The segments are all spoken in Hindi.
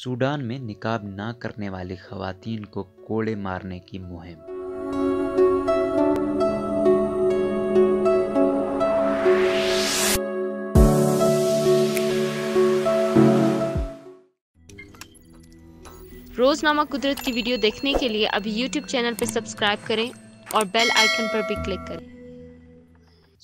सूडान में निकाब ना करने वाली खवतिन को कोड़े मारने की मुहिम रोजनामा कुदरत की वीडियो देखने के लिए अभी YouTube चैनल पर सब्सक्राइब करें और बेल आइकन पर भी क्लिक करें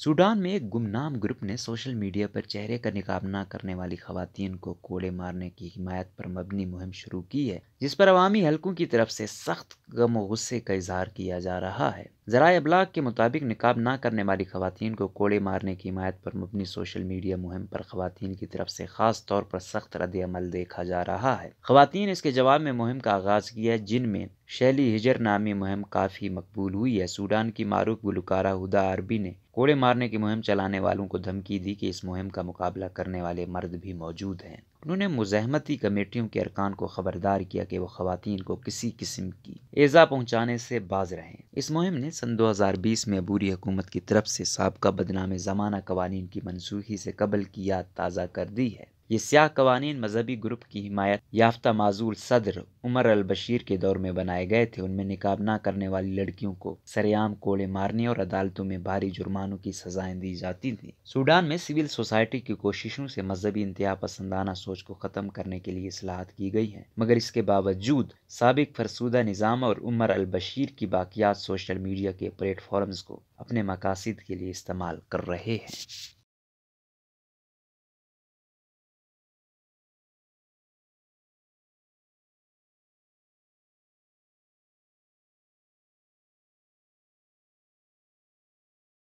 सूडान में एक गुमनाम ग्रुप ने सोशल मीडिया पर चेहरे का निकाब ना करने वाली खातन को कोड़े मारने की हिमायत पर मबनी मुहिम शुरू की है जिस पर अवामी हलकों की तरफ से सख्त गम व गुस्से का इजहार किया जा रहा है जरा अबलाग के मुताबिक निकाब ना करने वाली खातन को कोड़े मारने की हिमायत पर मबनी सोशल मीडिया मुहिम पर खातन की तरफ से खास तौर पर सख्त रद्द अमल देखा जा रहा है खातन इसके जवाब में मुहिम का आगाज किया जिनमें शैली हिजर नामी मुहिम काफ़ी मकबूल हुई है सूडान की मारूफ गुलकारा हुदा आरबी ने कोड़े मारने की मुहिम चलाने वालों को धमकी दी कि इस मुहिम का मुकाबला करने वाले मर्द भी मौजूद हैं उन्होंने मुजहमती कमेटियों के अरकान को खबरदार किया कि वो खातन को किसी किस्म की एज़ा पहुंचाने से बाज रहें इस मुहिम ने सन 2020 में अबूरी हुकूमत की तरफ से सबका बदनाम ज़माना कवानीन की मनसूखी से कबल की याद ताज़ा कर दी है ये स्याह कवानीन मजहबी ग्रुप की हिमायत याफ्ता माजूल सदर उमर अल बशीर के दौर में बनाए गए थे उनमें निकाब ना करने वाली लड़कियों को सरेआम कोड़े मारने और अदालतों में भारी जुर्मानों की सजाएं दी जाती थी सूडान में सिविल सोसाइटी की कोशिशों से मजहबी इंतहा पसंदाना सोच को ख़त्म करने के लिए असलाहत की गई है मगर इसके बावजूद सबक फरसूदा निज़ाम और उमर अल बशीर की बाकियात सोशल मीडिया के प्लेटफॉर्म्स को अपने मकासद के लिए इस्तेमाल कर रहे हैं